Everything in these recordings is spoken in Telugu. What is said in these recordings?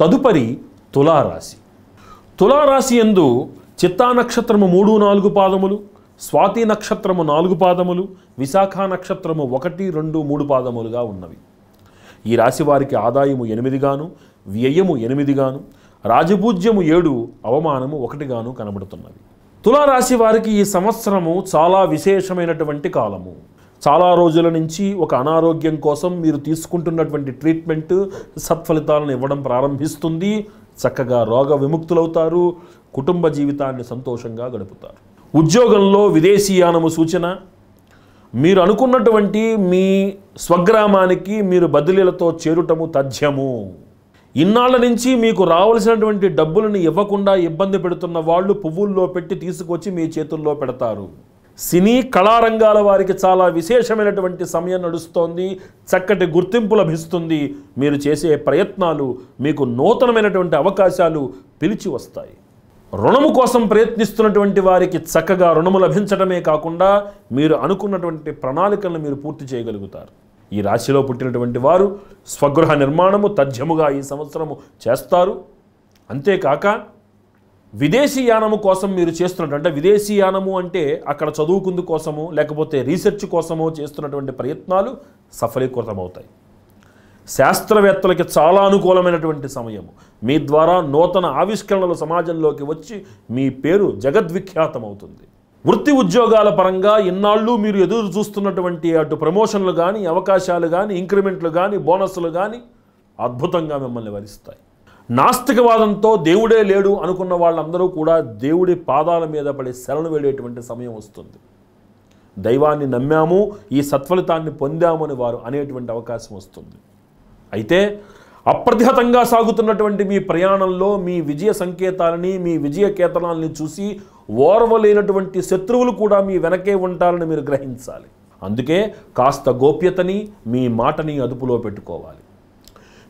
తదుపరి తులారాశి తులారాశి ఎందు చిత్తా నక్షత్రము మూడు నాలుగు పాదములు స్వాతి నక్షత్రము నాలుగు పాదములు విశాఖ నక్షత్రము ఒకటి రెండు మూడు పాదములుగా ఉన్నవి ఈ రాశి వారికి ఆదాయము ఎనిమిదిగాను వ్యయము ఎనిమిదిగాను రాజపూజ్యము ఏడు అవమానము ఒకటిగాను కనబడుతున్నవి తులారాశి వారికి ఈ సంవత్సరము చాలా విశేషమైనటువంటి కాలము చాలా రోజుల నుంచి ఒక అనారోగ్యం కోసం మీరు తీసుకుంటున్నటువంటి ట్రీట్మెంట్ సత్ఫలితాలను ఇవ్వడం ప్రారంభిస్తుంది చక్కగా రోగ విముక్తులవుతారు కుటుంబ జీవితాన్ని సంతోషంగా గడుపుతారు ఉద్యోగంలో విదేశీయానము సూచన మీరు అనుకున్నటువంటి మీ స్వగ్రామానికి మీరు బదిలీలతో చేరుటము తథ్యము ఇన్నాళ్ళ నుంచి మీకు రావలసినటువంటి డబ్బులను ఇవ్వకుండా ఇబ్బంది పెడుతున్న వాళ్ళు పువ్వుల్లో పెట్టి తీసుకొచ్చి మీ చేతుల్లో పెడతారు సినీ కళారంగాల వారికి చాలా విశేషమైనటువంటి సమయం నడుస్తోంది చక్కటి గుర్తింపు లభిస్తుంది మీరు చేసే ప్రయత్నాలు మీకు నూతనమైనటువంటి అవకాశాలు పిలిచి వస్తాయి రుణము కోసం ప్రయత్నిస్తున్నటువంటి వారికి చక్కగా రుణము లభించడమే కాకుండా మీరు అనుకున్నటువంటి ప్రణాళికలను మీరు పూర్తి చేయగలుగుతారు ఈ రాశిలో పుట్టినటువంటి వారు స్వగృహ నిర్మాణము తథ్యముగా ఈ సంవత్సరము చేస్తారు అంతేకాక విదేశీయానము కోసం మీరు చేస్తున్నట్టు అంటే విదేశీయానము అంటే అక్కడ చదువుకుందు కోసము లేకపోతే రీసెర్చ్ కోసము చేస్తున్నటువంటి ప్రయత్నాలు సఫలీకృతమవుతాయి శాస్త్రవేత్తలకి చాలా అనుకూలమైనటువంటి సమయము మీ ద్వారా నూతన ఆవిష్కరణలు సమాజంలోకి వచ్చి మీ పేరు జగద్విఖ్యాతమవుతుంది వృత్తి ఉద్యోగాల పరంగా ఇన్నాళ్ళు మీరు ఎదురు చూస్తున్నటువంటి అటు ప్రమోషన్లు కానీ అవకాశాలు కానీ ఇంక్రిమెంట్లు కానీ బోనస్లు కానీ అద్భుతంగా మిమ్మల్ని వరిస్తాయి నాస్తికవాదంతో దేవుడే లేడు అనుకున్న వాళ్ళందరూ కూడా దేవుడి పాదాల మీద పడి శరణు వెళ్ళేటువంటి సమయం వస్తుంది దైవాన్ని నమ్మాము ఈ సత్ఫలితాన్ని పొందాము అని వారు అనేటువంటి అవకాశం వస్తుంది అయితే అప్రతిహతంగా సాగుతున్నటువంటి మీ ప్రయాణంలో మీ విజయ సంకేతాలని మీ విజయ కేతనాలని చూసి ఓర్వలేనటువంటి శత్రువులు కూడా మీ వెనకే ఉంటారని మీరు గ్రహించాలి అందుకే కాస్త గోప్యతని మీ మాటని అదుపులో పెట్టుకోవాలి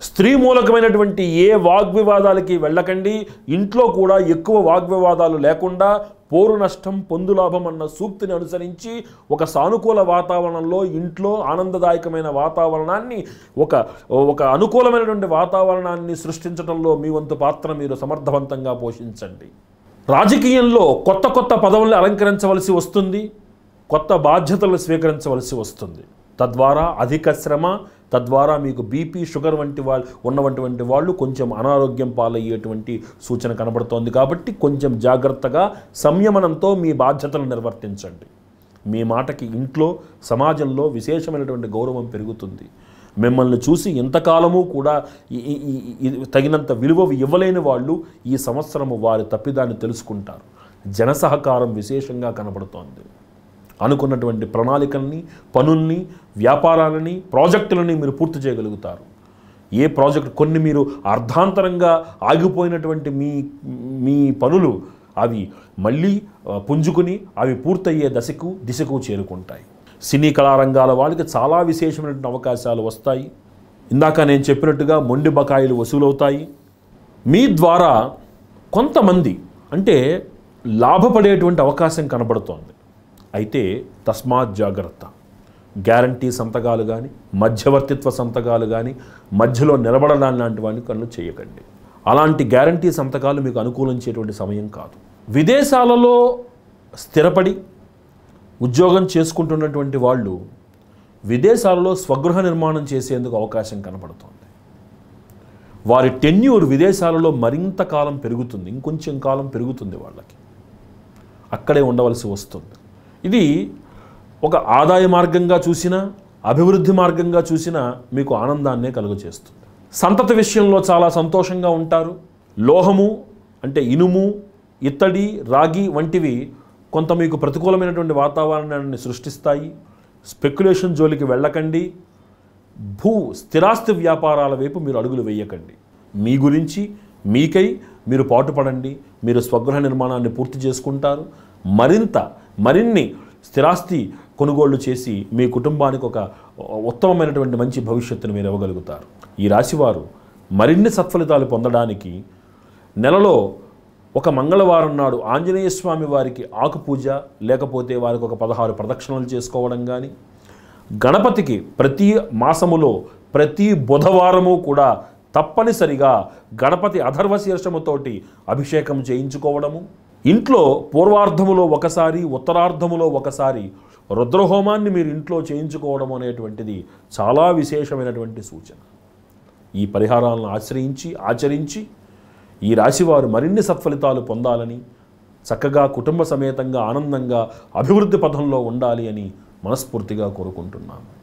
స్త్రీ మూలకమైనటువంటి ఏ వాగ్వివాదాలకి వెళ్ళకండి ఇంట్లో కూడా ఎక్కువ వాగ్వివాదాలు లేకుండా పోరు నష్టం పొందులాభం అన్న సూక్తిని అనుసరించి ఒక సానుకూల వాతావరణంలో ఇంట్లో ఆనందదాయకమైన వాతావరణాన్ని ఒక ఒక అనుకూలమైనటువంటి వాతావరణాన్ని సృష్టించడంలో మీ వంతు పాత్ర మీరు సమర్థవంతంగా పోషించండి రాజకీయంలో కొత్త కొత్త పదవుల్ని అలంకరించవలసి వస్తుంది కొత్త బాధ్యతలు స్వీకరించవలసి వస్తుంది తద్వారా అధిక శ్రమ తద్వారా మీకు బీపీ షుగర్ వంటి వాళ్ళు ఉన్నటువంటి వాళ్ళు కొంచెం అనారోగ్యం పాలయ్యేటువంటి సూచన కనబడుతోంది కాబట్టి కొంచెం జాగ్రత్తగా సంయమనంతో మీ బాధ్యతలు నిర్వర్తించండి మీ మాటకి ఇంట్లో సమాజంలో విశేషమైనటువంటి గౌరవం పెరుగుతుంది మిమ్మల్ని చూసి ఎంతకాలము కూడా తగినంత విలువ ఇవ్వలేని వాళ్ళు ఈ సంవత్సరము వారి తప్పిదాన్ని తెలుసుకుంటారు జన సహకారం విశేషంగా కనబడుతోంది అనుకున్నటువంటి ప్రణాళికల్ని పనుల్ని వ్యాపారాలని ప్రాజెక్టులని మీరు పూర్తి చేయగలుగుతారు ఏ ప్రాజెక్ట్ కొన్ని మీరు అర్ధాంతరంగా ఆగిపోయినటువంటి మీ మీ పనులు అవి మళ్ళీ పుంజుకుని అవి పూర్తయ్యే దశకు దిశకు చేరుకుంటాయి సినీ కళారంగాల వాళ్ళకి చాలా విశేషమైనటువంటి అవకాశాలు వస్తాయి ఇందాక నేను చెప్పినట్టుగా మొండి బకాయిలు వసూలవుతాయి మీ ద్వారా కొంతమంది అంటే లాభపడేటువంటి అవకాశం కనబడుతోంది అయితే తస్మాత్ జాగ్రత్త గ్యారంటీ సంతకాలు కానీ మధ్యవర్తిత్వ సంతకాలు కానీ మధ్యలో నిలబడడాన్ని లాంటి వాడిని కన్ను చేయకండి అలాంటి గ్యారంటీ సంతకాలు మీకు అనుకూలించేటువంటి సమయం కాదు విదేశాలలో స్థిరపడి ఉద్యోగం చేసుకుంటున్నటువంటి వాళ్ళు విదేశాలలో స్వగృహ నిర్మాణం చేసేందుకు అవకాశం కనపడుతోంది వారి టెన్యూర్ విదేశాలలో మరింత కాలం పెరుగుతుంది ఇంకొంచెం కాలం పెరుగుతుంది వాళ్ళకి అక్కడే ఉండవలసి వస్తుంది ఇది ఒక ఆదాయ మార్గంగా చూసినా అభివృద్ధి మార్గంగా చూసినా మీకు ఆనందాన్నే కలుగజేస్తుంది సంతతి విషయంలో చాలా సంతోషంగా ఉంటారు లోహము అంటే ఇనుము ఇత్తడి రాగి వంటివి కొంత మీకు ప్రతికూలమైనటువంటి వాతావరణాన్ని సృష్టిస్తాయి స్పెక్యులేషన్ జోలికి వెళ్ళకండి భూ స్థిరాస్తి వ్యాపారాల వైపు మీరు అడుగులు వేయకండి మీ గురించి మీకై మీరు పాటుపడండి మీరు స్వగృహ నిర్మాణాన్ని పూర్తి చేసుకుంటారు మరింత మరిన్ని స్థిరాస్తి కొనుగోళ్లు చేసి మీ కుటుంబానికి ఒక ఉత్తమమైనటువంటి మంచి భవిష్యత్తును మీరు ఇవ్వగలుగుతారు ఈ రాశివారు మరిన్ని సత్ఫలితాలు పొందడానికి నెలలో ఒక మంగళవారం నాడు ఆంజనేయ స్వామి వారికి ఆకు పూజ లేకపోతే వారికి ఒక పదహారు ప్రదక్షిణలు చేసుకోవడం కానీ గణపతికి ప్రతి మాసములో ప్రతి బుధవారము కూడా తప్పనిసరిగా గణపతి అధర్వశీర్షముతోటి అభిషేకం చేయించుకోవడము ఇంట్లో పూర్వార్ధములో ఒకసారి ఉత్తరార్ధములో ఒకసారి రుద్రహోమాన్ని మీరు ఇంట్లో చేయించుకోవడం అనేటువంటిది చాలా విశేషమైనటువంటి సూచన ఈ పరిహారాలను ఆశ్రయించి ఆచరించి ఈ రాశివారు మరిన్ని సత్ఫలితాలు పొందాలని చక్కగా కుటుంబ సమేతంగా ఆనందంగా అభివృద్ధి పథంలో ఉండాలి అని మనస్ఫూర్తిగా కోరుకుంటున్నాను